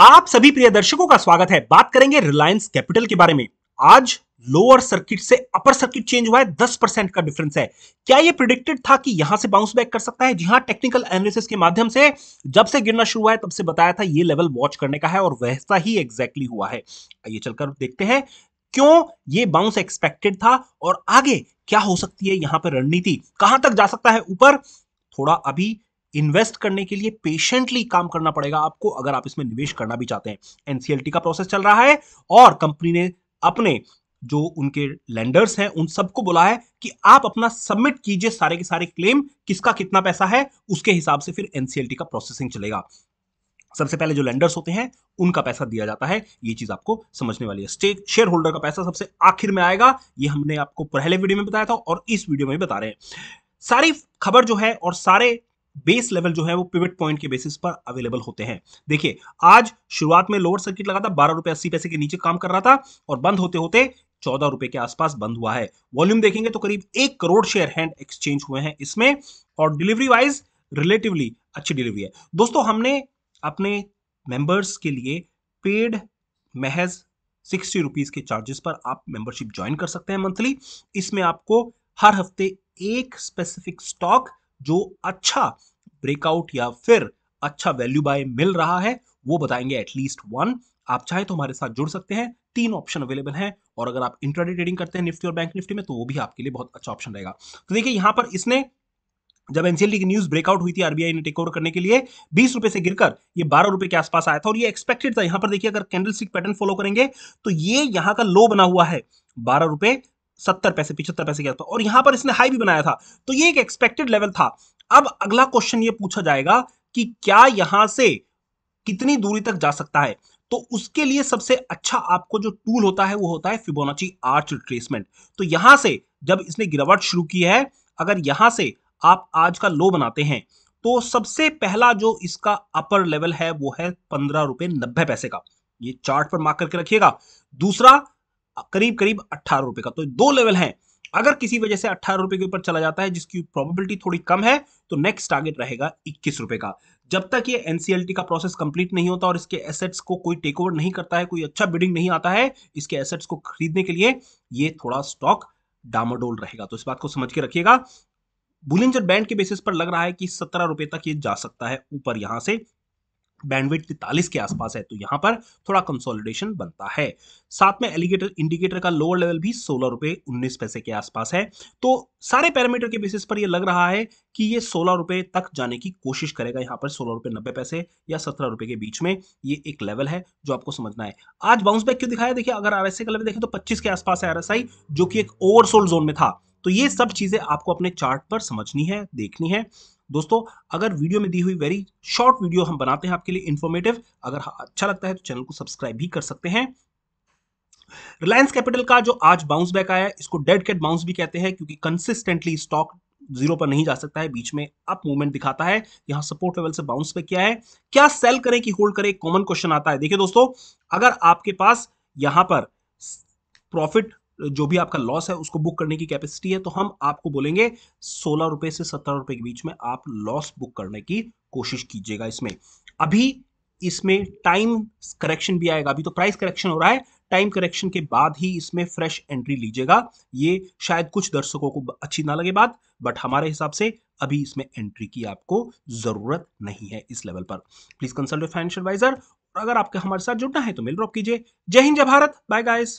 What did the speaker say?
आप सभी प्रिय दर्शकों का स्वागत है बात करेंगे रिलायंस कैपिटल के बारे में आज लोअर सर्किट से अपर सर्किट चेंज हुआ है दस परसेंट का डिफरेंस है क्या यह प्रिडिक्टेड था कि यहां से बाउंस बैक कर सकता है जी हाँ टेक्निकल एनालिसिस के माध्यम से जब से गिरना शुरू हुआ है तब से बताया था ये लेवल वॉच करने का है और वैसा ही एग्जैक्टली हुआ है आइए चलकर देखते हैं क्यों ये बाउंस एक्सपेक्टेड था और आगे क्या हो सकती है यहां पर रणनीति कहां तक जा सकता है ऊपर थोड़ा अभी इन्वेस्ट करने के लिए पेशेंटली काम करना पड़ेगा आपको अगर आप इसमें निवेश करना भी चाहते हैं एनसीएलटी का प्रोसेस चल रहा है और कंपनी ने अपने जो उनके लेंडर्स हैं उन सबको बोला है कि आप अपना सबमिट कीजिए सारे के सारे क्लेम किसका कितना पैसा है उसके हिसाब से फिर एनसीएलटी का प्रोसेसिंग चलेगा सबसे पहले जो लेंडर्स होते हैं उनका पैसा दिया जाता है ये चीज आपको समझने वाली है स्टेक शेयर होल्डर का पैसा सबसे आखिर में आएगा ये हमने आपको पहले वीडियो में बताया था और इस वीडियो में भी बता रहे हैं सारी खबर जो है और सारे बेस लेवल जो है वो पिविट पॉइंट के बेसिस पर अवेलेबल होते हैं देखिए आज शुरुआत में लोअर सर्किट लगा था बारह रुपए अस्सी पैसे के नीचे काम कर रहा था और बंद होते होते चौदह रुपए के आसपास बंद हुआ है वॉल्यूम देखेंगे तो करीब एक करोड़ शेयर हैंड एक्सचेंज हुए हैं इसमें और डिलीवरी वाइज रिलेटिवली अच्छी डिलीवरी है दोस्तों हमने अपने मेंबर्स के लिए पेड महज सिक्सटी रुपीज के चार्जेस पर आप मेंबरशिप ज्वाइन कर सकते हैं मंथली इसमें आपको हर हफ्ते एक स्पेसिफिक स्टॉक जो अच्छा ब्रेकआउट या फिर अच्छा वैल्यू बाय मिल रहा है वो बताएंगे एटलीस्ट वन आप चाहे तो हमारे साथ जुड़ सकते हैं तीन ऑप्शन अवेलेबल हैं और अगर आप इंट्राडे ट्रेडिंग करते हैं निफ्टी और बैंक निफ्टी में तो वो भी आपके लिए बहुत अच्छा ऑप्शन रहेगा तो देखिए यहां पर इसने जब एनसीएल की न्यूज ब्रेकआउट हुई थी आरबीआई ने टेक ओवर करने के लिए बीस रुपए से गिरकर ये बारह रुपए के आसपास आया था और ये एक्सपेक्टेड था यहां पर देखिए अगर कैंडल स्टिक पैटर्न फॉलो करेंगे तो ये यहां का लो बना हुआ है बारह रुपए सत्तर पैसे पिछहत्तर पैसे के आसपास और यहां पर इसने हाई भी बनाया था तो ये एक एक्सपेक्टेड लेवल था अब अगला क्वेश्चन ये पूछा जाएगा कि क्या यहां से कितनी दूरी तक जा सकता है तो उसके लिए सबसे अच्छा आपको जो टूल होता है वो होता है फिबोनाची आर्च रिट्रेसमेंट तो यहां से जब इसने गिरावट शुरू की है अगर यहां से आप आज का लो बनाते हैं तो सबसे पहला जो इसका अपर लेवल है वो है पंद्रह रुपए नब्बे पैसे का ये चार्ट पर मार्क करके रखिएगा दूसरा करीब करीब अट्ठारह रुपए का तो दो लेवल हैं अगर किसी वजह से अट्ठारह रुपए के ऊपर चला जाता है जिसकी प्रोबेबिलिटी थोड़ी कम है तो नेक्स्ट टारगेट रहेगा इक्कीस रुपए का जब तक ये एनसीएलटी का प्रोसेस कंप्लीट नहीं होता और इसके एसेट्स को कोई टेक ओवर नहीं करता है कोई अच्छा बिडिंग नहीं आता है इसके एसेट्स को खरीदने के लिए ये थोड़ा स्टॉक डामाडोल रहेगा तो इस बात को समझ के रखिएगा बुलिंजर बैंड के बेसिस पर लग रहा है कि सत्रह रुपए तक ये जा सकता है ऊपर यहां से बैंडविड्थ तैतालीस के आसपास है तो यहाँ पर थोड़ा कंसोलिडेशन बनता है साथ में एलिगेटर इंडिकेटर का लोअर लेवल भी सोलह रुपये उन्नीस पैसे के आसपास है तो सारे पैरामीटर के बेसिस पर यह लग रहा है कि ये सोलह रुपये तक जाने की कोशिश करेगा यहाँ पर सोलह रुपये नब्बे पैसे या सत्रह रुपये के बीच में ये एक लेवल है जो आपको समझना है आज बाउंस बैक क्यों दिखाया देखिए अगर आर का लेवल देखें तो पच्चीस के आसपास है आर जो कि एक ओवरसोल्ड जोन में था तो ये सब चीज़ें आपको अपने चार्ट पर समझनी है देखनी है दोस्तों अगर वीडियो में दी हुई वेरी शॉर्ट वीडियो हम बनाते हैं आपके लिए इन्फॉर्मेटिव अगर अच्छा लगता है तो चैनल को सब्सक्राइब भी कर सकते हैं रिलायंस कैपिटल का जो आज बाउंस बैक आया है इसको डेड कैट बाउंस भी कहते हैं क्योंकि कंसिस्टेंटली स्टॉक जीरो पर नहीं जा सकता है बीच में अप मूवमेंट दिखाता है यहां सपोर्ट लेवल से बाउंस पे किया है क्या सेल करें कि होल्ड करें कॉमन क्वेश्चन आता है देखिए दोस्तों अगर आपके पास यहां पर प्रॉफिट जो भी आपका लॉस है उसको बुक करने की कैपेसिटी है तो हम आपको बोलेंगे सोलह रुपए से सत्रह रुपए के बीच में आप लॉस बुक करने की कोशिश कीजिएगा इसमें अभी इसमें टाइम करेक्शन भी आएगा अभी तो प्राइस करेक्शन हो रहा है टाइम करेक्शन के बाद ही इसमें फ्रेश एंट्री लीजिएगा ये शायद कुछ दर्शकों को अच्छी ना लगे बात बट हमारे हिसाब से अभी इसमें एंट्री की आपको ज़रूरत नहीं है इस लेवल पर प्लीज़ कंसल्ट फाइनेंशियल एडवाइजर और अगर आपके हमारे साथ जुड़ना है तो मेल ड्रॉप कीजिए जय हिंद जय भारत बाय गाइस